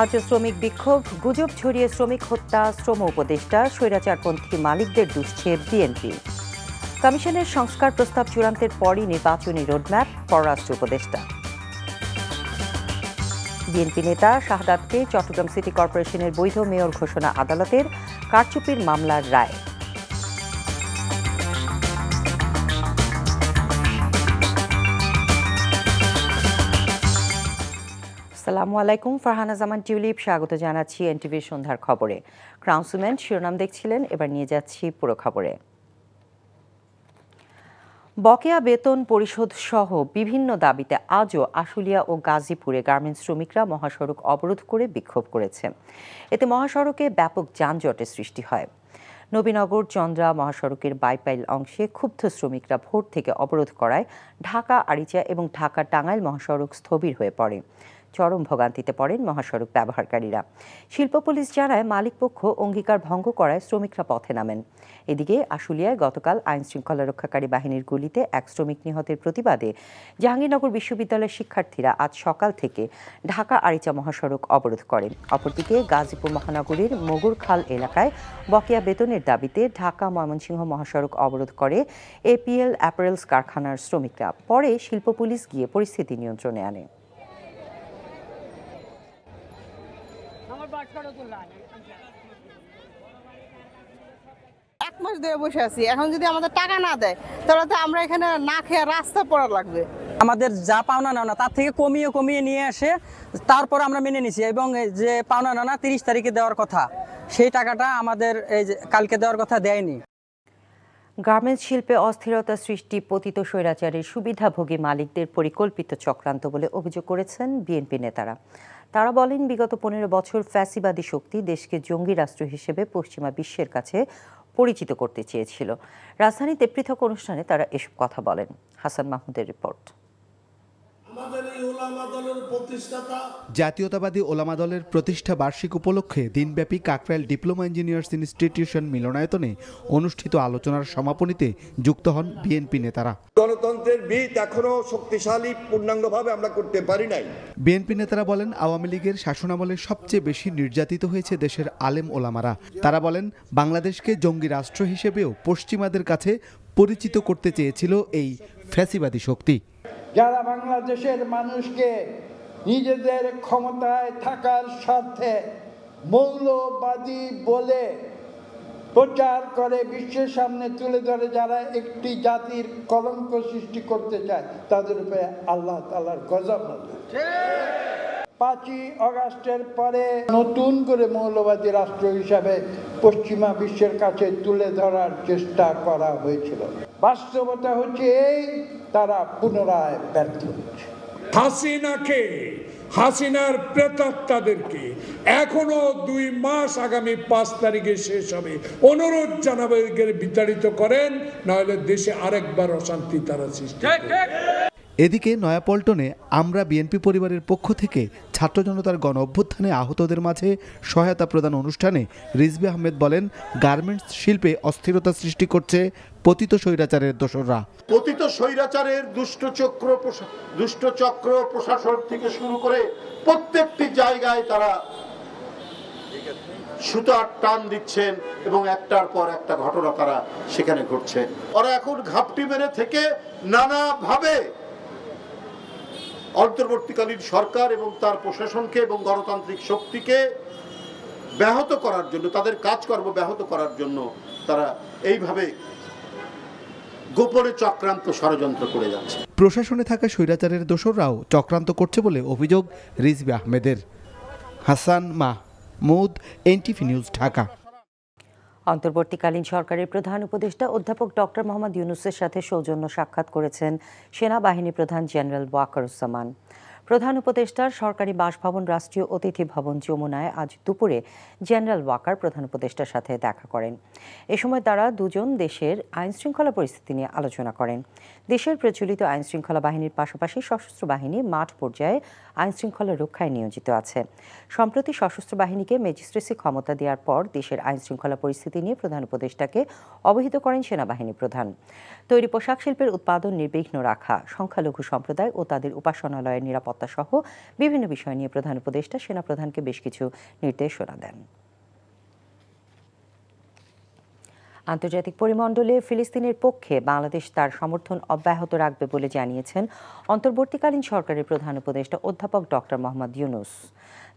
আজ শ্রমিক বিক্ষোভ গুজব ছড়িয়ে শ্রমিক হত্যা শ্রম উপদেষ্টা স্বৈরাচারপন্থী মালিকদের দুষছে বিএনপি কমিশনের সংস্কার প্রস্তাব চূড়ান্তের পরই নির্বাচনী রোডম্যাপ পররাষ্ট্র উপদেষ্টা বিএনপি নেতা শাহদাতকে চট্টগ্রাম সিটি কর্পোরেশনের বৈধ মেয়র ঘোষণা আদালতের কারচুপির মামলার রায় আসসালামু আলাইকুম ফারহানা জামান টিউলিপ স্বাগত জানাচ্ছি এনটিভি সন্ধ্যার খবরে ক্রাউন্সম্যান শিরোনাম দেখছিলেন এবার নিয়ে যাচ্ছি পুরো খবরে বকেয়া বেতন পরিশোধ সহ বিভিন্ন দাবিতে আজও আশুলিয়া ও গাজীপুরে গার্মেন্টস শ্রমিকরা মহাসড়ক অবরোধ করে বিক্ষোভ করেছে এতে মহাসড়কে ব্যাপক যানজটের সৃষ্টি হয় নবীনগর চন্দ্রা মহাসড়কের বাইপাইল অংশে ক্ষুব্ধ শ্রমিকরা ভোর থেকে অবরোধ করায় ঢাকা আরিচা এবং ঢাকা টাঙ্গাইল মহাসড়ক স্থবির হয়ে পড়ে চরম ভোগান্তিতে পড়েন মহাসড়ক ব্যবহারকারীরা শিল্প পুলিশ জানায় মালিকপক্ষ অঙ্গীকার ভঙ্গ করায় শ্রমিকরা পথে নামেন এদিকে আশুলিয়ায় গতকাল আইন শৃঙ্খলা রক্ষাকারী বাহিনীর গুলিতে এক শ্রমিক নিহতের প্রতিবাদে জাহাঙ্গীরনগর বিশ্ববিদ্যালয়ের শিক্ষার্থীরা আজ সকাল থেকে ঢাকা আরিচা মহাসড়ক অবরোধ করেন অপরদিকে গাজীপুর মহানগরীর মগুরখাল এলাকায় বকেয়া বেতনের দাবিতে ঢাকা ময়মনসিংহ মহাসড়ক অবরোধ করে এপিএল অ্যাপারেলস কারখানার শ্রমিকরা পরে শিল্প পুলিশ গিয়ে পরিস্থিতি নিয়ন্ত্রণে আনে এক মাস ধরে বসে আছি এখন যদি আমাদের টাকা না দেয় তাহলে তো আমরা এখানে না খেয়ে রাস্তা পড়া লাগবে আমাদের যা পাওনা তার থেকে কমিয়ে কমিয়ে নিয়ে আসে তারপর আমরা মেনে নিছি এবং যে পাওনা নানা তিরিশ তারিখে দেওয়ার কথা সেই টাকাটা আমাদের এই কালকে দেওয়ার কথা দেয়নি গার্মেন্টস শিল্পে অস্থিরতা সৃষ্টি পতিত স্বৈরাচারের সুবিধাভোগী মালিকদের পরিকল্পিত চক্রান্ত বলে অভিযোগ করেছেন বিএনপি নেতারা তারা বলেন বিগত পনেরো বছর ফ্যাসিবাদী শক্তি দেশকে জঙ্গি রাষ্ট্র হিসেবে পশ্চিমা বিশ্বের কাছে পরিচিত করতে চেয়েছিল রাজধানীতে পৃথক অনুষ্ঠানে তারা এসব কথা বলেন হাসান মাহমুদের রিপোর্ট জাতীয়তাবাদী ওলামা দলের প্রতিষ্ঠা বার্ষিক উপলক্ষে দিনব্যাপী কাকরাইল ডিপ্লোমা ইঞ্জিনিয়ার্স ইনস্টিটিউশন মিলনায়তনে অনুষ্ঠিত আলোচনার সমাপনীতে যুক্ত হন বিএনপি নেতারা গণতন্ত্রের ভিত এখনো শক্তিশালী পূর্ণাঙ্গভাবে আমরা করতে পারি নাই বিএনপি নেতারা বলেন আওয়ামী লীগের শাসনামলে সবচেয়ে বেশি নির্যাতিত হয়েছে দেশের আলেম ওলামারা তারা বলেন বাংলাদেশকে জঙ্গি রাষ্ট্র হিসেবেও পশ্চিমাদের কাছে পরিচিত করতে চেয়েছিল এই ফ্যাসিবাদী শক্তি যারা বাংলাদেশের মানুষকে নিজেদের ক্ষমতায় থাকার স্বার্থে মৌলবাদী বলে প্রচার করে বিশ্বের সামনে তুলে ধরে যারা একটি জাতির কলঙ্ক সৃষ্টি করতে চায় তাদের উপরে আল্লাহ তালার গজব পাঁচই অগাস্টের পরে নতুন করে মৌলবাদী রাষ্ট্র হিসাবে পশ্চিমা বিশ্বের কাছে তুলে ধরার চেষ্টা করা হয়েছিল বাস্তবতা হচ্ছে এই তারা পুনরায় ব্যর্থ হচ্ছে হাসিনাকে হাসিনার প্রেতাত্মাদেরকে এখনো দুই মাস আগামী পাঁচ তারিখে শেষ হবে অনুরোধ জানাবে বিতাড়িত করেন নাহলে দেশে আরেকবার অশান্তি তারা সৃষ্টি এদিকে নয়াপল্টনে আমরা বিএনপি পরিবারের পক্ষ থেকে ছাত্র জনতার গণ অভ্যুত্থানে আহতদের মাঝে সহায়তা প্রদান অনুষ্ঠানে রিজবি আহমেদ বলেন গার্মেন্টস শিল্পে অস্থিরতা সৃষ্টি করছে পতিত স্বৈরাচারের দোসররা পতিত স্বৈরাচারের দুষ্টচক্র দুষ্টচক্র প্রশাসন থেকে শুরু করে প্রত্যেকটি জায়গায় তারা সুতার টান দিচ্ছেন এবং একটার পর একটা ঘটনা তারা সেখানে ঘটছে ওরা এখন ঘাপটি মেরে থেকে নানাভাবে অন্তর্বর্তীকালীন সরকার এবং তার প্রশাসনকে এবং গণতান্ত্রিক শক্তিকে ব্যাহত করার জন্য তাদের কাজকর্ম ব্যাহত করার জন্য তারা এইভাবে গোপনে চক্রান্ত ষড়যন্ত্র করে যাচ্ছে প্রশাসনে থাকা স্বৈরাচারের দোসররাও চক্রান্ত করছে বলে অভিযোগ রিজবি আহমেদের হাসান মাহমুদ এনটিভি নিউজ ঢাকা অন্তর্বর্তীকালীন সরকারের প্রধান উপদেষ্টা অধ্যাপক ডক্টর মোহাম্মদ ইউনুসের সাথে সৌজন্য সাক্ষাৎ করেছেন সেনাবাহিনী প্রধান জেনারেল ওয়াকারুজ্জামান প্রধান উপদেষ্টার সরকারি বাসভবন রাষ্ট্রীয় অতিথি ভবন যমুনায় আজ দুপুরে জেনারেল ওয়াকার প্রধান উপদেষ্টার সাথে দেখা করেন এ সময় তারা দুজন দেশের আইনশৃঙ্খলা পরিস্থিতি নিয়ে আলোচনা করেন দেশের প্রচলিত আইনশৃঙ্খলা বাহিনীর পাশাপাশি সশস্ত্র বাহিনী মাঠ পর্যায়ে আইনশৃঙ্খলা রক্ষায় নিয়োজিত আছে সম্প্রতি সশস্ত্র বাহিনীকে ম্যাজিস্ট্রেসি ক্ষমতা দেওয়ার পর দেশের আইনশৃঙ্খলা পরিস্থিতি নিয়ে প্রধান উপদেষ্টাকে অবহিত করেন সেনাবাহিনী প্রধান তৈরি পোশাক শিল্পের উৎপাদন নির্বিঘ্ন রাখা সংখ্যালঘু সম্প্রদায় ও তাদের উপাসনালয়ের নিরাপত্তা সহ বিভিন্ন বিষয় নিয়ে প্রধান উপদেষ্টা সেনাপ্রধানকে বেশ কিছু নির্দেশনা দেন আন্তর্জাতিক পরিমণ্ডলে ফিলিস্তিনের পক্ষে বাংলাদেশ তার সমর্থন অব্যাহত রাখবে বলে জানিয়েছেন অন্তর্বর্তীকালীন সরকারের প্রধান উপদেষ্টা অধ্যাপক ডক্টর মোহাম্মদ ইউনুস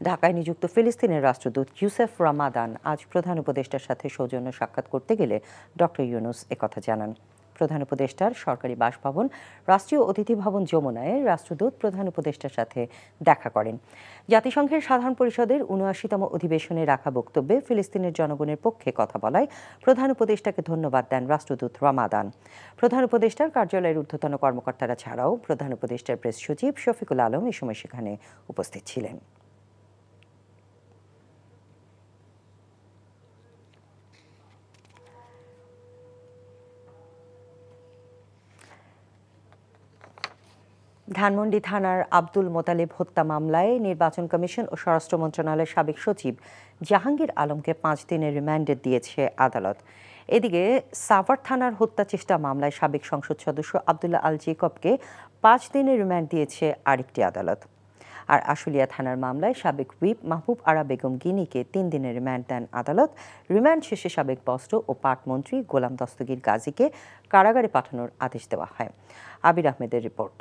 ঢাকায় নিযুক্ত ফিলিস্তিনের রাষ্ট্রদূত ইউসেফ রামাদান আজ প্রধান উপদেষ্টার সাথে সৌজন্য সাক্ষাৎ করতে গেলে ডক্টর ইউনুস একথা জানান প্রধান উপদেষ্টার সরকারি বাসভবন রাষ্ট্রীয় অতিথি ভবন যমুনায় রাষ্ট্রদূত প্রধান উপদেষ্টার সাথে দেখা করেন জাতিসংঘের সাধারণ পরিষদের উনআশিতম অধিবেশনে রাখা বক্তব্যে ফিলিস্তিনের জনগণের পক্ষে কথা বলায় প্রধান উপদেষ্টাকে ধন্যবাদ দেন রাষ্ট্রদূত রমাদান প্রধান উপদেষ্টার কার্যালয়ের ঊর্ধ্বতন কর্মকর্তারা ছাড়াও প্রধান উপদেষ্টার প্রেস সচিব শফিকুল আলম এ সময় সেখানে উপস্থিত ছিলেন ধানমন্ডি থানার আব্দুল মোতালেব হত্যা মামলায় নির্বাচন কমিশন ও স্বরাষ্ট্র মন্ত্রণালয়ের সাবেক সচিব জাহাঙ্গীর আলমকে পাঁচ দিনের রিমান্ডে দিয়েছে আদালত এদিকে সাভার থানার হত্যা চেষ্টা মামলায় সাবেক সংসদ সদস্য আবদুল্লা আল জেকবকে পাঁচ দিনের রিমান্ড দিয়েছে আরেকটি আদালত আর আশুলিয়া থানার মামলায় সাবেক হুইপ মাহবুব আরা বেগম গিনিকে তিন দিনের রিমান্ড দেন আদালত রিমান্ড শেষে সাবেক বস্ত্র ও পাটমন্ত্রী গোলাম দস্তগীর গাজীকে কারাগারে পাঠানোর আদেশ দেওয়া হয় আবির আহমেদের রিপোর্ট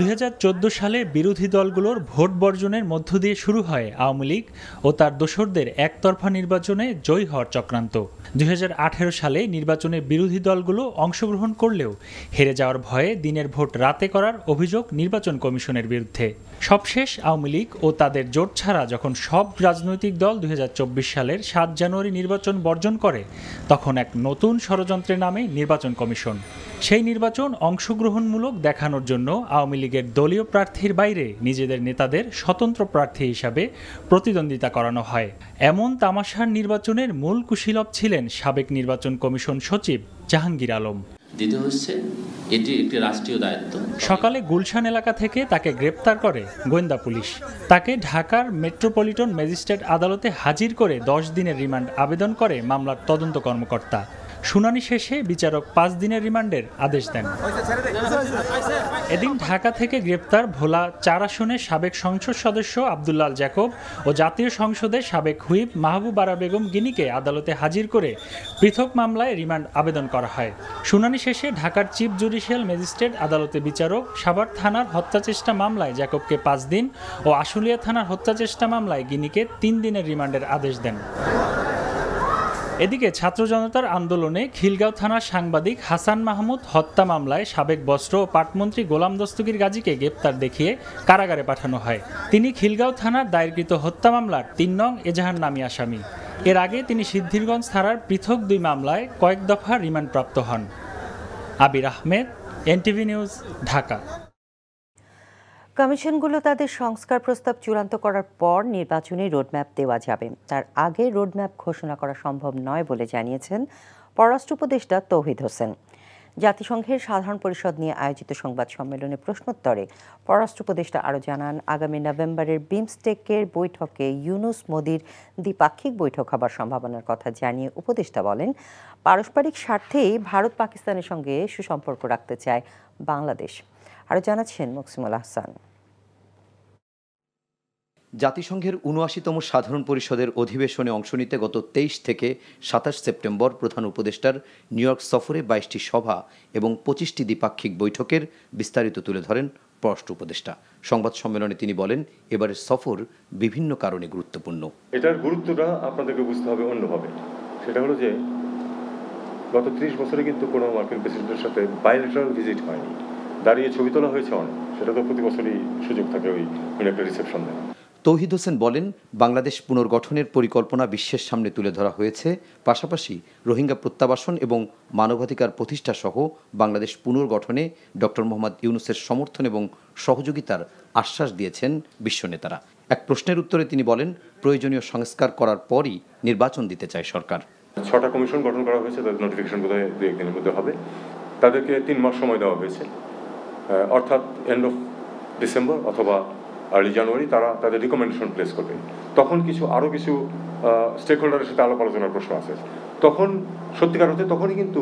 দুই সালে বিরোধী দলগুলোর ভোট বর্জনের মধ্য দিয়ে শুরু হয় আওয়ামী লীগ ও তার দোসরদের একতরফা নির্বাচনে জয়ী হওয়ার চক্রান্ত দুই সালে নির্বাচনে বিরোধী দলগুলো অংশগ্রহণ করলেও হেরে যাওয়ার ভয়ে দিনের ভোট রাতে করার অভিযোগ নির্বাচন কমিশনের বিরুদ্ধে সবশেষ আওয়ামী লীগ ও তাদের জোট ছাড়া যখন সব রাজনৈতিক দল দুই সালের সাত জানুয়ারি নির্বাচন বর্জন করে তখন এক নতুন ষড়যন্ত্রের নামে নির্বাচন কমিশন সেই নির্বাচন অংশগ্রহণমূলক দেখানোর জন্য আওয়ামী লীগের দলীয় প্রার্থীর বাইরে নিজেদের নেতাদের স্বতন্ত্র প্রার্থী হিসাবে প্রতিদ্বন্দ্বিতা করানো হয় এমন তামাশার নির্বাচনের মূল কুশীলব ছিলেন সাবেক নির্বাচন কমিশন সচিব জাহাঙ্গীর আলম হচ্ছে এটি একটি রাষ্ট্রীয় দায়িত্ব সকালে গুলশান এলাকা থেকে তাকে গ্রেপ্তার করে গোয়েন্দা পুলিশ তাকে ঢাকার মেট্রোপলিটন ম্যাজিস্ট্রেট আদালতে হাজির করে দশ দিনের রিমান্ড আবেদন করে মামলার তদন্ত কর্মকর্তা শুনানি শেষে বিচারক পাঁচ দিনের রিমান্ডের আদেশ দেন এদিন ঢাকা থেকে গ্রেপ্তার ভোলা চার আসনের সাবেক সংসদ সদস্য আবদুল্লাল জ্যাকব ও জাতীয় সংসদের সাবেক হুইপ মাহবুব আরা বেগম গিনিকে আদালতে হাজির করে পৃথক মামলায় রিমান্ড আবেদন করা হয় শুনানি শেষে ঢাকার চিফ জুডিশিয়াল ম্যাজিস্ট্রেট আদালতে বিচারক সাভার থানার হত্যাচেষ্টা মামলায় জ্যাকবকে পাঁচ দিন ও আশুলিয়া থানার হত্যাচেষ্টা মামলায় গিনিকে তিন দিনের রিমান্ডের আদেশ দেন এদিকে ছাত্র জনতার আন্দোলনে খিলগাঁও থানার সাংবাদিক হাসান মাহমুদ হত্যা মামলায় সাবেক বস্ত্র ও পাটমন্ত্রী গোলাম দস্তগীর গাজীকে গ্রেপ্তার দেখিয়ে কারাগারে পাঠানো হয় তিনি খিলগাঁও থানার দায়েরকৃত হত্যা মামলার তিন নং এজাহার নামী আসামি এর আগে তিনি সিদ্ধিরগঞ্জ থানার পৃথক দুই মামলায় কয়েক দফা রিমান্ডপ্রাপ্ত হন আবির আহমেদ এনটিভি নিউজ ঢাকা কমিশনগুলো তাদের সংস্কার প্রস্তাব চূড়ান্ত করার পর নির্বাচনে রোডম্যাপ দেওয়া যাবে তার আগে রোডম্যাপ ঘোষণা করা সম্ভব নয় বলে জানিয়েছেন পররাষ্ট্র উপদেষ্টা তৌহিদ হোসেন জাতিসংঘের সাধারণ পরিষদ নিয়ে আয়োজিত সংবাদ সম্মেলনে প্রশ্নোত্তরে পররাষ্ট্র উপদেষ্টা আরও জানান আগামী নভেম্বরের বিমস্টেকের বৈঠকে ইউনুস মোদির দ্বিপাক্ষিক বৈঠক হবার সম্ভাবনার কথা জানিয়ে উপদেষ্টা বলেন পারস্পরিক স্বার্থেই ভারত পাকিস্তানের সঙ্গে সুসম্পর্ক রাখতে চায় বাংলাদেশ আরও জানাচ্ছেন মকসিমুল আহসান জাতিসংঘের উনআশিতম সাধারণ পরিষদের অধিবেশনে অংশ নিতে গত তেইশ থেকে সাতাশ সেপ্টেম্বর প্রধান উপদেষ্টার নিউ ইয়র্ক সফরে বাইশটি সভা এবং পঁচিশটি দ্বিপাক্ষিক বৈঠকের বিস্তারিত তুলে ধরেন পররাষ্ট্র উপদেষ্টা সংবাদ সম্মেলনে তিনি বলেন এবারের সফর বিভিন্ন কারণে গুরুত্বপূর্ণ এটার গুরুত্বটা আপনাদেরকে বুঝতে হবে অন্যভাবে সেটা হলো যে গত ত্রিশ বছরে কিন্তু কোনো মার্কিন প্রেসিডেন্টের সাথে বাইলেটারাল ভিজিট হয়নি দাঁড়িয়ে ছবি তোলা হয়েছে অনেক সেটা তো প্রতি বছরই সুযোগ থাকে ওই একটা রিসেপশন দেওয়া তৌহিদ হোসেন বলেন বাংলাদেশ পুনর্গঠনের পরিকল্পনা বিশ্বের সামনে তুলে ধরা হয়েছে পাশাপাশি রোহিঙ্গা প্রত্যাবাসন এবং মানবাধিকার প্রতিষ্ঠা সহ বাংলাদেশ পুনর্গঠনে ড মোহাম্মদ ইউনুসের সমর্থন এবং সহযোগিতার আশ্বাস দিয়েছেন বিশ্ব নেতারা এক প্রশ্নের উত্তরে তিনি বলেন প্রয়োজনীয় সংস্কার করার পরই নির্বাচন দিতে চায় সরকার ছটা কমিশন গঠন করা হয়েছে তাদের নোটিফিকেশন বোধহয় দু একদিনের মধ্যে হবে তাদেরকে তিন মাস সময় দেওয়া হয়েছে অর্থাৎ এন্ড অফ ডিসেম্বর অথবা আর্লি জানুয়ারি তারা তাদের রিকমেন্ডেশন প্লেস করবে তখন কিছু আরও কিছু স্টেক হোল্ডারের সাথে আলাপ আলোচনার প্রশ্ন আছে তখন সত্যিকার হতে তখনই কিন্তু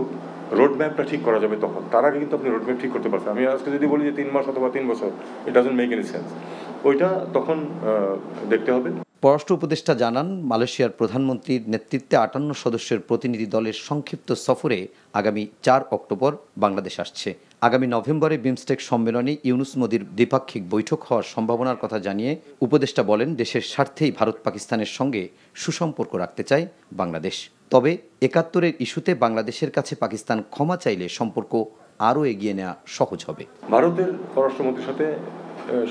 রোড ম্যাপটা ঠিক করা যাবে তখন তার আগে কিন্তু আপনি রোড ম্যাপ ঠিক করতে পারছেন আমি আজকে যদি বলি যে তিন মাস অথবা তিন বছর it doesn't make any sense ওইটা তখন দেখতে হবে পররাষ্ট্র উপদেষ্টা জানান মালয়েশিয়ার প্রধানমন্ত্রীর নেতৃত্বে আটান্ন সদস্যের প্রতিনিধি দলের সংক্ষিপ্ত সফরে আগামী চার অক্টোবর বাংলাদেশ আসছে আগামী নভেম্বরে বিমস্টেক সম্মেলনে ইউনুস মোদির দ্বিপাক্ষিক বৈঠক হওয়ার সম্ভাবনার কথা জানিয়ে উপদেষ্টা বলেন দেশের স্বার্থেই ভারত পাকিস্তানের সঙ্গে সুসম্পর্ক রাখতে চায় বাংলাদেশ তবে একাত্তরের ইস্যুতে বাংলাদেশের কাছে পাকিস্তান ক্ষমা চাইলে সম্পর্ক আরও এগিয়ে নেওয়া সহজ হবে ভারতের পররাষ্ট্রমন্ত্রীর সাথে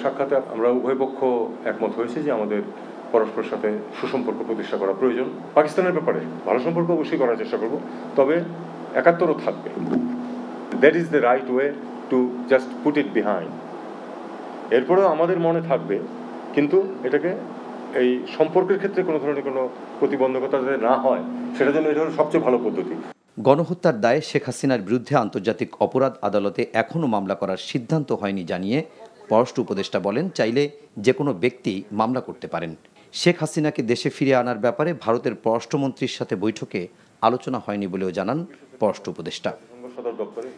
সাক্ষাতে আমরা উভয় পক্ষ একমত হয়েছে যে আমাদের পরস্পরের সাথে সুসম্পর্ক প্রতিষ্ঠা করা প্রয়োজন পাকিস্তানের ব্যাপারে ভালো সম্পর্ক অবশ্যই করার চেষ্টা করব তবে একাত্তরও থাকবে that is the right way to just put it behind এরপরেও আমাদের মনে থাকবে কিন্তু এটাকে এই সম্পর্কের ক্ষেত্রে কোনো ধরনের কোনো প্রতিবন্ধকতা যাতে না হয় সেটা জন্য এটা হলো সবচেয়ে ভালো পদ্ধতি গণহত্যার দায়ে শেখ হাসিনার বিরুদ্ধে আন্তর্জাতিক অপরাধ আদালতে এখনও মামলা করার সিদ্ধান্ত হয়নি জানিয়ে পররাষ্ট্র উপদেষ্টা বলেন চাইলে যে কোনো ব্যক্তি মামলা করতে পারেন শেখ হাসিনাকে দেশে ফিরে আনার ব্যাপারে ভারতের পররাষ্ট্রমন্ত্রীর সাথে বৈঠকে আলোচনা হয়নি বলেও জানান পররাষ্ট্র উপদেষ্টা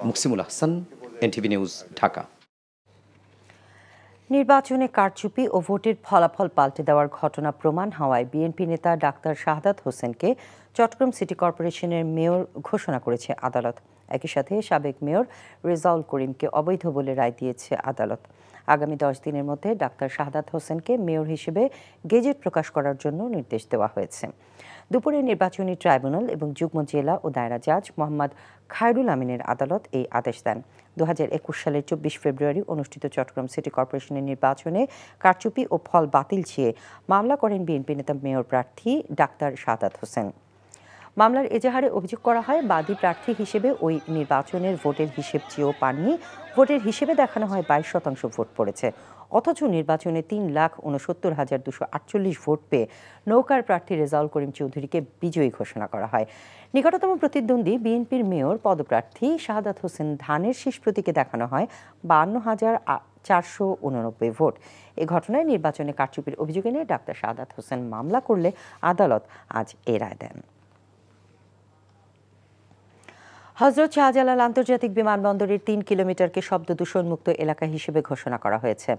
মুকসিমুল আহসান এনটিভি নিউজ ঢাকা নির্বাচনে কারচুপি ও ভোটের ফলাফল পাল্টে দেওয়ার ঘটনা প্রমাণ হওয়ায় বিএনপি নেতা ডাক্তার শাহাদাত হোসেনকে চট্টগ্রাম সিটি কর্পোরেশনের মেয়র ঘোষণা করেছে আদালত একই সাথে সাবেক মেয়র রেজাউল করিমকে অবৈধ বলে রায় দিয়েছে আদালত আগামী দশ দিনের মধ্যে ডাক্তার শাহাদাত হোসেনকে মেয়র হিসেবে গেজেট প্রকাশ করার জন্য নির্দেশ দেওয়া হয়েছে দুপুরে নির্বাচনী ট্রাইব্যুনাল এবং যুগ্ম জেলা ও দায়রা জাজ মোহাম্মদ খায়রুল আমিনের আদালত এই আদেশ দেন দু সালের চব্বিশ ফেব্রুয়ারি অনুষ্ঠিত চট্টগ্রাম সিটি কর্পোরেশনের নির্বাচনে কারচুপি ও ফল বাতিল চেয়ে মামলা করেন বিএনপি নেতা মেয়র প্রার্থী ডাক্তার শাহাদ হোসেন মামলার এজাহারে অভিযোগ করা হয় বাদী প্রার্থী হিসেবে ওই নির্বাচনের ভোটের হিসেব চেয়েও পাননি ভোটের হিসেবে দেখানো হয় বাইশ শতাংশ ভোট পড়েছে অথচ নির্বাচনে তিন লাখ উনসত্তর হাজার দুশো আটচল্লিশ ভোট পেয়ে নৌকার প্রার্থী রেজাউল করিম চৌধুরীকে বিজয়ী ঘোষণা করা হয় নিকটতম প্রতিদ্বন্দ্বী বিএনপির মেয়র পদপ্রার্থী শাহাদাত হোসেন ধানের শেষ প্রতীকে দেখানো হয় বান্ন হাজার চারশো উননব্বই ভোট এ ঘটনায় নির্বাচনে কারচুপির অভিযোগ এনে ডাক্তার শাহাদাত হোসেন মামলা করলে আদালত আজ এ রায় দেন হজরত শাহজালাল আন্তর্জাতিক বিমানবন্দরের তিন কিলোমিটারকে শব্দ দূষণমুক্ত এলাকা হিসেবে ঘোষণা করা হয়েছে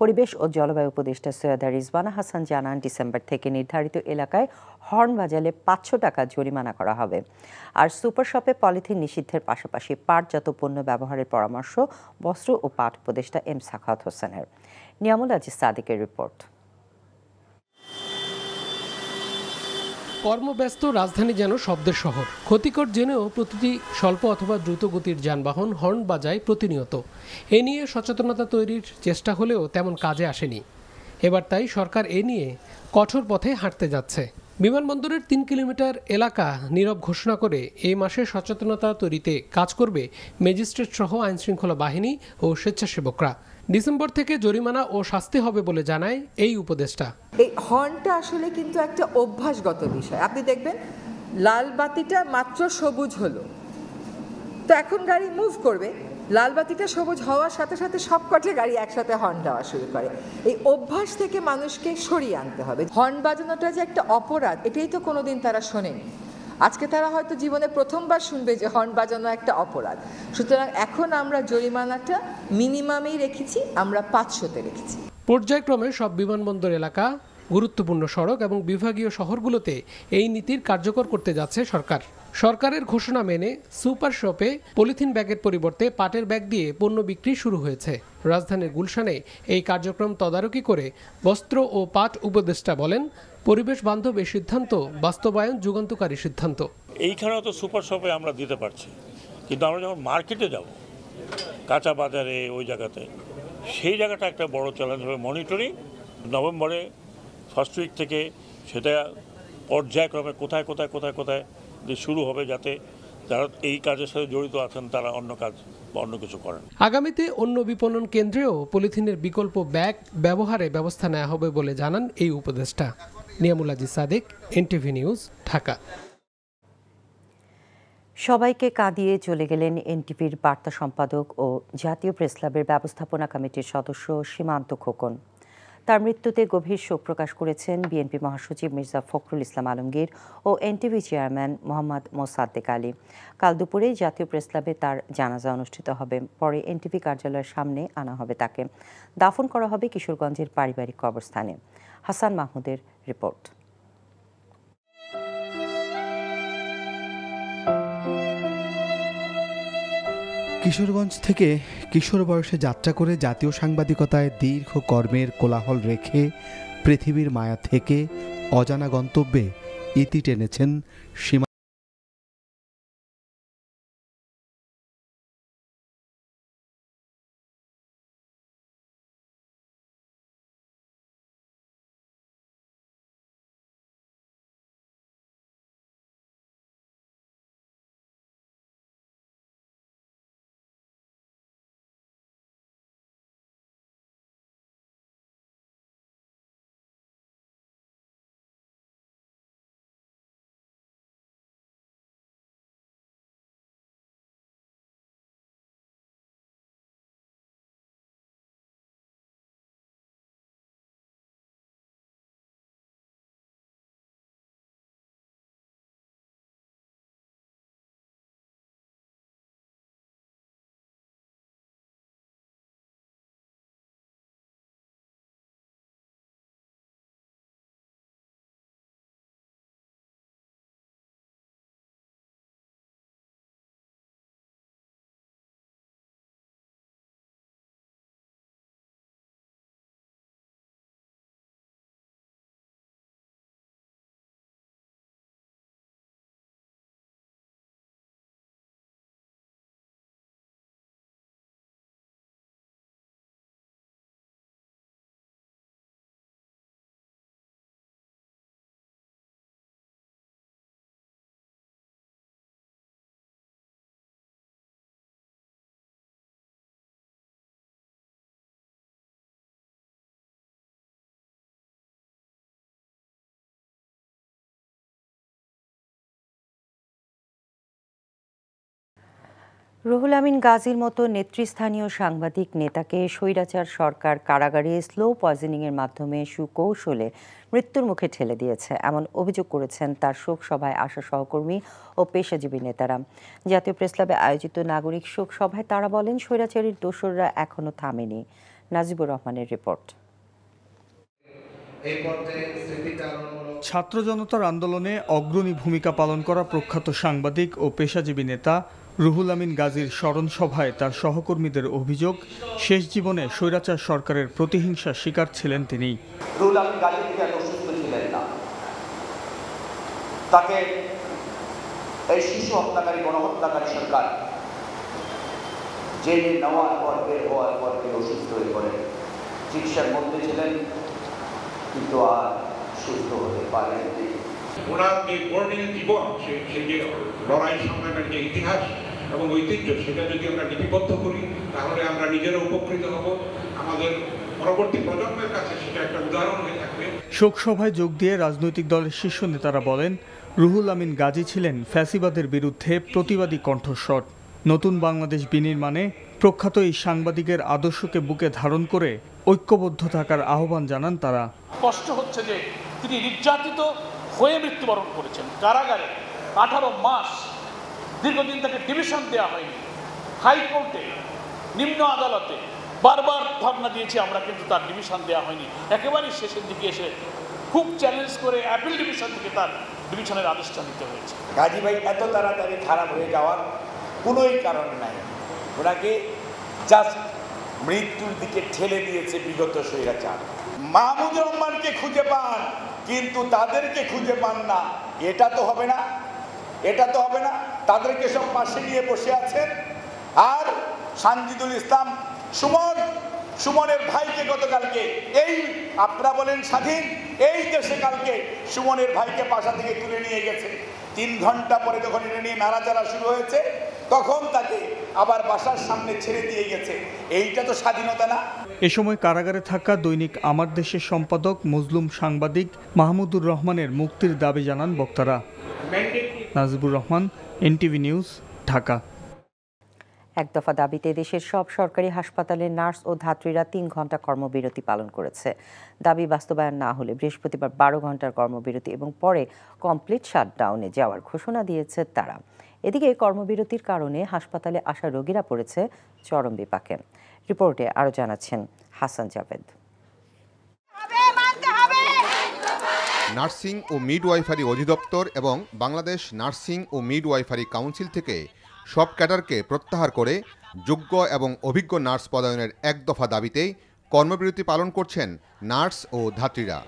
পরিবেশ ও জলবায়ু উপদেষ্টা সৈয়দা রিজবানা হাসান জানান ডিসেম্বর থেকে নির্ধারিত এলাকায় হর্ন বাজালে পাঁচশো টাকা জরিমানা করা হবে আর সুপার শপে পলিথিন নিষিদ্ধের পাশাপাশি পাটজাত পণ্য ব্যবহারের পরামর্শ বস্ত্র ও পাট উপদেষ্টা এম সাখাত হোসেনের নিয়ামুল আজিজ সাদিকের রিপোর্ট কর্মব্যস্ত রাজধানী যেন শব্দের শহর ক্ষতিকর জেনেও প্রতিটি স্বল্প অথবা দ্রুত গতির যানবাহন হর্ন বাজায় প্রতিনিয়ত এ নিয়ে সচেতনতা তৈরির চেষ্টা হলেও তেমন কাজে আসেনি এবার তাই সরকার এ নিয়ে কঠোর পথে হাঁটতে যাচ্ছে বিমানবন্দরের তিন কিলোমিটার এলাকা নীরব ঘোষণা করে এই মাসে সচেতনতা তৈরিতে কাজ করবে ম্যাজিস্ট্রেট সহ আইনশৃঙ্খলা বাহিনী ও স্বেচ্ছাসেবকরা ডিসেম্বর থেকে জরিমানা ও শাস্তি হবে বলে জানায় এই উপদেষ্টা এই হর্নটা আসলে কিন্তু একটা অভ্যাসগত বিষয় আপনি দেখবেন লাল বাতিটা মাত্র সবুজ হলো তো এখন গাড়ি মুভ করবে লাল বাতিটা সবুজ হওয়ার সাথে সাথে সবকটি গাড়ি একসাথে হর্ন দেওয়া শুরু করে এই অভ্যাস থেকে মানুষকে সরিয়ে আনতে হবে হর্ন বাজানোটা যে একটা অপরাধ এটাই তো কোনোদিন তারা শোনেনি আজকে তারা হয়তো জীবনে প্রথমবার শুনবে যে হর্ন বাজানো একটা অপরাধ সুতরাং এখন আমরা জরিমানাটা মিনিমামেই রেখেছি আমরা পাঁচশোতে রেখেছি পর্যায়ক্রমে সব বিমানবন্দর এলাকা গুরুত্বপূর্ণ সড়ক এবং বিভাগীয় শহরগুলোতে এই নীতির কার্যকর করতে যাচ্ছে সরকার সরকারের ঘোষণা মেনে সুপার শপে পলিথিন ব্যাগের পরিবর্তে পাটের ব্যাগ দিয়ে পণ্য বিক্রি শুরু হয়েছে রাজধানীর গুলশানে এই কার্যক্রম তদারকি করে বস্ত্র ও পাট উপদেষ্টা বলেন পরিবেশ বান্ধব এই সিদ্ধান্ত বাস্তবায়ন যুগান্তকারী সিদ্ধান্ত এইখানেও তো সুপার শপে আমরা দিতে পারছি কিন্তু আমরা যখন মার্কেটে যাব কাঁচা বাজারে ওই জায়গাতে সেই জায়গাটা একটা বড় চ্যালেঞ্জ হবে মনিটরিং নভেম্বরে ফার্স্ট উইক থেকে সেটা পর্যায়ক্রমে কোথায় কোথায় কোথায় কোথায় যে শুরু হবে যাতে যারা এই কাজের সাথে জড়িত আছেন তারা অন্য কাজ বা অন্য কিছু করেন আগামীতে অন্য বিপণন কেন্দ্রেও পলিথিনের বিকল্প ব্যাগ ব্যবহারে ব্যবস্থা নেওয়া হবে বলে জানান এই উপদেষ্টা সাদেক এনটিভি নিউজ ঢাকা সবাইকে কাঁদিয়ে চলে গেলেন এনটিভির বার্তা সম্পাদক ও জাতীয় প্রেস ক্লাবের ব্যবস্থাপনা কমিটির সদস্য সীমান্ত খোকন তার মৃত্যুতে গভীর শোক প্রকাশ করেছেন বিএনপি মহাসচিব মির্জা ফখরুল ইসলাম আলমগীর ও এনটিভি চেয়ারম্যান মোহাম্মদ মোসাদ্দেক আলী কাল দুপুরে জাতীয় প্রেস ক্লাবে তার জানাজা অনুষ্ঠিত হবে পরে এনটিভি কার্যালয়ের সামনে আনা হবে তাকে দাফন করা হবে কিশোরগঞ্জের পারিবারিক কবরস্থানে হাসান মাহমুদের রিপোর্ট কিশোরগঞ্জ থেকে কিশোর বয়সে যাত্রা করে জাতীয় সাংবাদিকতায় দীর্ঘ কর্মের কোলাহল রেখে পৃথিবীর মায়া থেকে অজানা গন্তব্যে ইতি টেনেছেন সীমা রুহুল আমিন গাজীর মতো নেতৃস্থানীয় সাংবাদিক নেতাকে স্বৈরাচার সরকার কারাগারে স্লো পয়জনিংয়ের মাধ্যমে সুকৌশলে মৃত্যুর মুখে ঠেলে দিয়েছে এমন অভিযোগ করেছেন তার শোক সভায় আসা সহকর্মী ও পেশাজীবী নেতারা জাতীয় প্রেসক্লাবে আয়োজিত নাগরিক শোক সভায় তারা বলেন স্বৈরাচারীর দোসররা এখনও থামেনি নাজিবুর রহমানের রিপোর্ট ছাত্র জনতার আন্দোলনে অগ্রণী ভূমিকা পালন করা প্রখ্যাত সাংবাদিক ও পেশাজীবী নেতা রুহুল আমিন গাজীর স্মরণ সভায় তার সহকর্মীদের অভিযোগ শেষ জীবনে স্বৈরাচার সরকারের প্রতিহিংসার শিকার ছিলেন তিনি রুহুল আমিন গাজী থেকে ছিলেন না তাকে এই শিশু হত্যাকারী গণহত্যাকারী সরকার জেনে নেওয়ার পর বের হওয়ার পর তিনি অসুস্থ হয়ে পড়েন চিকিৎসার মধ্যে ছিলেন কিন্তু আর সুস্থ হতে পারেননি ওনার যে বর্ণিল জীবন সেই সেই যে লড়াই সংগ্রামের যে ইতিহাস এবং ঐতিহ্য সেটা যদি আমরা লিপিবদ্ধ করি তাহলে আমরা নিজেরা উপকৃত হব আমাদের পরবর্তী প্রজন্মের কাছে সেটা একটা উদাহরণ হয়ে থাকবে শোকসভায় যোগ দিয়ে রাজনৈতিক দলের শীর্ষ নেতারা বলেন রুহুল আমিন গাজী ছিলেন ফ্যাসিবাদের বিরুদ্ধে প্রতিবাদী কণ্ঠস্বর নতুন বাংলাদেশ বিনির্মাণে প্রখ্যাত এই সাংবাদিকের আদর্শকে বুকে ধারণ করে ঐক্যবদ্ধ থাকার আহ্বান জানান তারা কষ্ট হচ্ছে যে তিনি নির্যাতিত হয়ে মৃত্যুবরণ করেছেন কারাগারে আঠারো মাস দীর্ঘদিন তাকে ডিভিশন দেওয়া হয়নি হাইকোর্টে নিম্ন আদালতে বারবার ধর্ণা দিয়েছি আমরা কিন্তু তার ডিভিশন দেওয়া হয়নি একেবারেই শেষের দিকে এসে খুব চ্যালেঞ্জ করে অ্যাপিল ডিভিশন থেকে তার ডিভিশনের আদেশটা নিতে হয়েছে গাজী ভাই এত তাড়াতাড়ি খারাপ হয়ে যাওয়ার কোনোই কারণ নাই ওনাকে জাস্ট মৃত্যুর দিকে ঠেলে দিয়েছে বিগত সৈরাচার মাহমুদ রহমানকে খুঁজে পান কিন্তু তাদেরকে খুঁজে পান না এটা তো হবে না এটা তো হবে না তাদেরকে সব পাশে নিয়ে বসে আছেন আর সানজিদুল ইসলাম সুমন সুমনের ভাইকে গতকালকে এই আপনারা বলেন স্বাধীন এই দেশে কালকে সুমনের ভাইকে বাসা থেকে তুলে নিয়ে গেছে তিন ঘন্টা পরে যখন এটা নিয়ে নাড়াচাড়া শুরু হয়েছে তখন তাকে আবার বাসার সামনে ছেড়ে দিয়ে গেছে এইটা তো স্বাধীনতা না এ সময় কারাগারে থাকা দৈনিক আমার দেশের সম্পাদক মজলুম সাংবাদিক মাহমুদুর রহমানের মুক্তির দাবি জানান বক্তারা নাজিবুর রহমান এনটিভি নিউজ ঢাকা এক দফা দাবিতে দেশের সব সরকারি হাসপাতালে নার্স ও ধাত্রীরা তিন ঘন্টা কর্মবিরতি পালন করেছে দাবি বাস্তবায়ন না হলে বৃহস্পতিবার বারো ঘন্টার কর্মবিরতি এবং পরে কমপ্লিট শাটডাউনে যাওয়ার ঘোষণা দিয়েছে তারা এদিকে কর্মবিরতির কারণে হাসপাতালে আসা রোগীরা পড়েছে চরম বিপাকে রিপোর্টে আরও জানাচ্ছেন হাসান জাভেদ নার্সিং ও মিডওয়াইফারি অধিদপ্তর এবং বাংলাদেশ নার্সিং ও মিডওয়াইফারি কাউন্সিল থেকে সব ক্যাডারকে প্রত্যাহার করে যোগ্য এবং অভিজ্ঞ নার্স পদায়নের এক দফা দাবিতেই কর্মবিরতি পালন করছেন নার্স ও ধাত্রীরা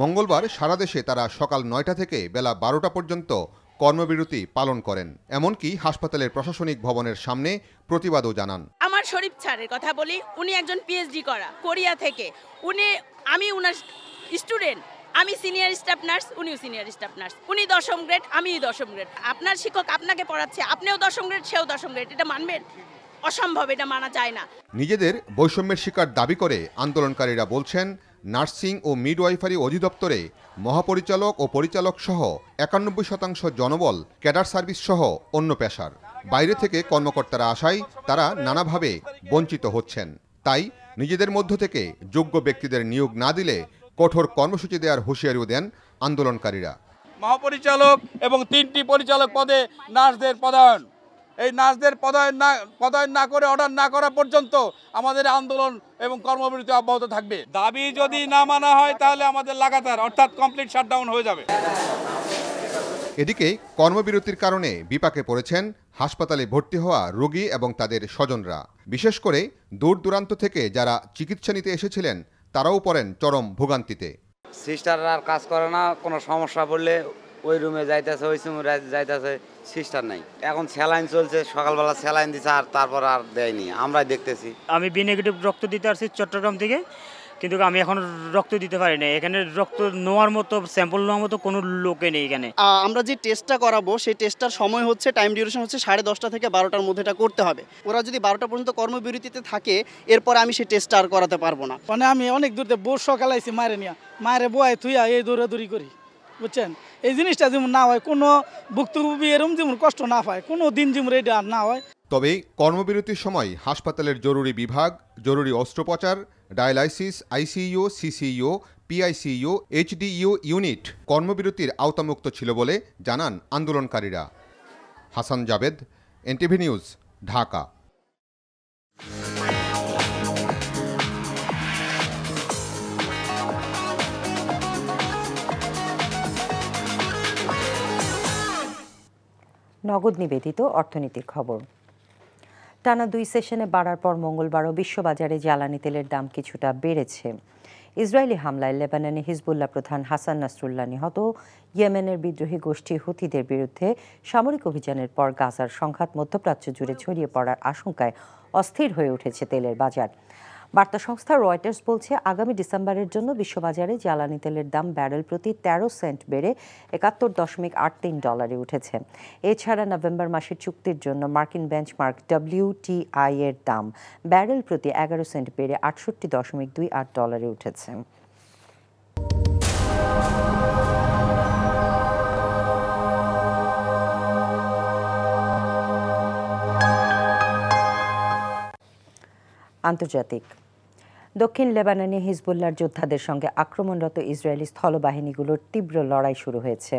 মঙ্গলবার সারা দেশে তারা সকাল নয়টা থেকে বেলা বারোটা পর্যন্ত কর্মবিরতি পালন করেন এমনকি হাসপাতালের প্রশাসনিক ভবনের সামনে প্রতিবাদও জানান আমার শরীফ স্যারের কথা বলি উনি একজন পিএইচডি করা কোরিয়া থেকে উনি আমি উনার স্টুডেন্ট আমি সিনিয়র স্টাফ নার্স উনিও সিনিয়র স্টাফ নার্স উনি দশম গ্রেড আমিই দশম গ্রেড আপনার শিক্ষক আপনাকে পড়াচ্ছে আপনিও দশম গ্রেড সেও দশম গ্রেড এটা মানবেন অসম্ভব এটা মানা যায় না নিজেদের বৈষম্যের শিকার দাবি করে আন্দোলনকারীরা বলছেন নার্সিং ও মিডওয়াইফারি অধিদপ্তরে মহাপরিচালক ও পরিচালক সহ একানব্বই শতাংশ জনবল ক্যাডার সার্ভিস সহ অন্য পেশার বাইরে থেকে কর্মকর্তারা আসায় তারা নানাভাবে বঞ্চিত হচ্ছেন তাই নিজেদের মধ্য থেকে যোগ্য ব্যক্তিদের নিয়োগ না দিলে কঠোর কর্মসূচি দেওয়ার হুঁশিয়ারিও দেন আন্দোলনকারীরা মহাপরিচালক এবং তিনটি পরিচালক পদে নার্সদের প্রধান এই নার্সদের পদায়ন না পদায়ন না করে অর্ডার না করা পর্যন্ত আমাদের আন্দোলন এবং কর্মবিরতি অব্যাহত থাকবে দাবি যদি না মানা হয় তাহলে আমাদের লাগাতার অর্থাৎ কমপ্লিট শাটডাউন হয়ে যাবে এদিকে কর্মবিরতির কারণে বিপাকে পড়েছেন হাসপাতালে ভর্তি হওয়া রোগী এবং তাদের স্বজনরা বিশেষ করে দূর দূরান্ত থেকে যারা চিকিৎসা নিতে এসেছিলেন তারাও পড়েন চরম ভোগান্তিতে সিস্টাররা আর কাজ করে না কোনো সমস্যা পড়লে ওই রুমে যাইতেছে ওই রুমে যাইতেছে সিস্টার নাই এখন স্যালাইন চলছে সকালবেলা স্যালাইন দিছে আর তারপর আর দেয়নি আমরাই দেখতেছি আমি বি নেগেটিভ রক্ত দিতে আসছি চট্টগ্রাম থেকে কিন্তু আমি এখন রক্ত দিতে পারি না এখানে রক্ত নেওয়ার মতো স্যাম্পল নেওয়ার মতো কোনো লোকে নেই এখানে আমরা যে টেস্টটা করাবো সেই টেস্টটার সময় হচ্ছে টাইম ডিউরেশন হচ্ছে সাড়ে দশটা থেকে বারোটার মধ্যে এটা করতে হবে ওরা যদি বারোটা পর্যন্ত কর্মবিরতিতে থাকে এরপরে আমি সেই টেস্টটা আর করাতে পারবো না মানে আমি অনেক দূরতে বোর সকাল আইছি মারে নিয়ে মারে বয় তুই এই দৌড়াদৌড়ি করি বুঝছেন এই জিনিসটা যেমন না হয় কোনো ভুক্তভোগী এরম যেমন কষ্ট না পায় কোনো দিন যেমন এটা আর না হয় তবে কর্মবিরতির সময় হাসপাতালের জরুরি বিভাগ জরুরি অস্ত্রোপচার dialysis ICU CCU PICU HDU unit কর্মবিরতির আওতামুক্ত ছিল বলে জানান আন্দোলনকারীরা হাসান জাবেদ এনটিভি নিউজ ঢাকা নগদ নিবেদিত অর্থনীতির খবর টানা দুই সেশনে বাড়ার পর মঙ্গলবারও বিশ্ববাজারে জ্বালানি তেলের দাম কিছুটা বেড়েছে ইসরায়েলি হামলায় লেবাননে হিজবুল্লাহ প্রধান হাসান নাসরুল্লাহ নিহত ইয়েমেনের বিদ্রোহী গোষ্ঠী হুতিদের বিরুদ্ধে সামরিক অভিযানের পর গাজার সংঘাত মধ্যপ্রাচ্য জুড়ে ছড়িয়ে পড়ার আশঙ্কায় অস্থির হয়ে উঠেছে তেলের বাজার বার্তা সংস্থা রয়টার্স বলছে আগামী ডিসেম্বরের জন্য বিশ্ববাজারে জ্বালানি তেলের দাম ব্যারেল প্রতি তেরো সেন্ট বেড়ে একাত্তর দশমিক আট তিন ডলারে উঠেছে এছাড়া নভেম্বর মাসের চুক্তির জন্য মার্কিন বেঞ্চমার্ক ডব্লিউটিআই এর দাম ব্যারেল প্রতি এগারো সেন্ট বেড়ে আটষট্টি দশমিক দুই আট ডলারে উঠেছে আন্তর্জাতিক দক্ষিণ লেবাননে হিজবুল্লার যোদ্ধাদের সঙ্গে আক্রমণরত ইসরায়েলি স্থলবাহিনীগুলোর তীব্র লড়াই শুরু হয়েছে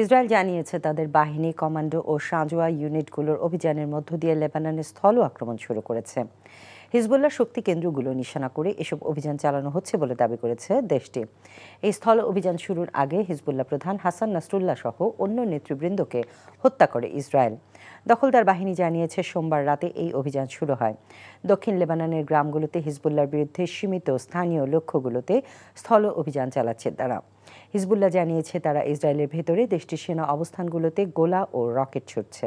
ইসরায়েল জানিয়েছে তাদের বাহিনী কমান্ডো ও সাঁজোয়া ইউনিটগুলোর অভিযানের মধ্য দিয়ে লেবাননে স্থল আক্রমণ শুরু করেছে হিজবুল্লাহ শক্তি কেন্দ্রগুলো নিশানা করে এসব অভিযান চালানো হচ্ছে বলে দাবি করেছে দেশটি এই স্থল অভিযান শুরুর আগে হিজবুল্লাহ প্রধান হাসান নাসরুল্লাহ সহ অন্য নেতৃবৃন্দকে হত্যা করে ইসরায়েল দখলদার বাহিনী জানিয়েছে সোমবার রাতে এই অভিযান শুরু হয় দক্ষিণ লেবাননের গ্রামগুলোতে হিজবুল্লার বিরুদ্ধে সীমিত স্থানীয় লক্ষ্যগুলোতে স্থল অভিযান চালাচ্ছে তারা হিজবুল্লাহ জানিয়েছে তারা ইসরায়েলের ভেতরে দেশটির সেনা অবস্থানগুলোতে গোলা ও রকেট ছুটছে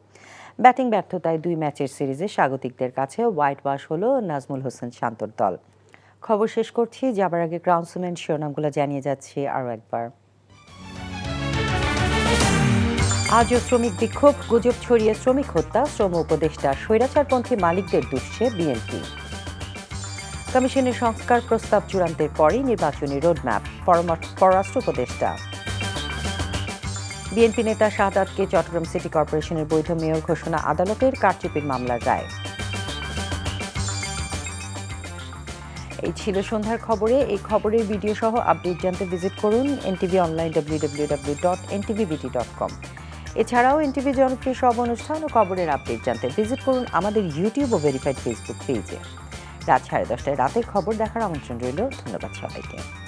ব্যাটিং ব্যর্থতায় দুই ম্যাচের সিরিজে স্বাগতিকদের কাছে হোয়াইট ওয়াশ হল নাজমুল হোসেন শান্তর দল খবর শেষ করছি যাবার আগে গ্রাউন্ডসম্যান শিরোনামগুলো জানিয়ে যাচ্ছি আরও একবার আজও শ্রমিক বিক্ষোভ গুজব ছড়িয়ে শ্রমিক হত্যা শ্রম উপদেষ্টা স্বৈরাচারপন্থী মালিকদের দুষছে বিএনপি কমিশনের সংস্কার প্রস্তাব চূড়ান্তের পরই নির্বাচনী রোডম্যাপ পররাষ্ট্র উপদেষ্টা বিএনপি নেতা শাহাদাতকে চট্টগ্রাম সিটি কর্পোরেশনের বৈধ মেয়র ঘোষণা আদালতের কারচুপির মামলার রায় এই ছিল সন্ধ্যার খবরে এই খবরের ভিডিও সহ আপডেট জানতে ভিজিট করুন NTV online W W W dot NTVBD dot com এছাড়াও এনটিভি জনপ্রিয় সব অনুষ্ঠান ও খবরের আপডেট জানতে ভিজিট করুন আমাদের ইউটিউব ও ভেরিফাইড ফেসবুক পেজে রাত সাড়ে দশটায় রাতের খবর দেখার আমন্ত্রণ রইল ধন্যবাদ সবাইকে